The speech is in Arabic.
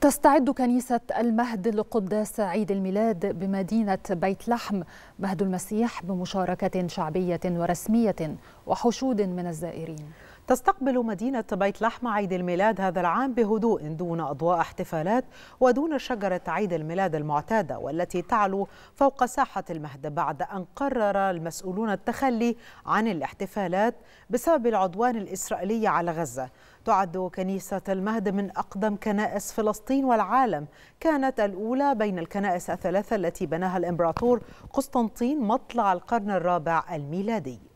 تستعد كنيسة المهد لقداس عيد الميلاد بمدينة بيت لحم مهد المسيح بمشاركة شعبية ورسمية وحشود من الزائرين تستقبل مدينة بيت لحمة عيد الميلاد هذا العام بهدوء دون أضواء احتفالات ودون شجرة عيد الميلاد المعتادة والتي تعلو فوق ساحة المهد بعد أن قرر المسؤولون التخلي عن الاحتفالات بسبب العدوان الإسرائيلي على غزة تعد كنيسة المهد من أقدم كنائس فلسطين والعالم كانت الأولى بين الكنائس الثلاثة التي بناها الإمبراطور قسطنطين مطلع القرن الرابع الميلادي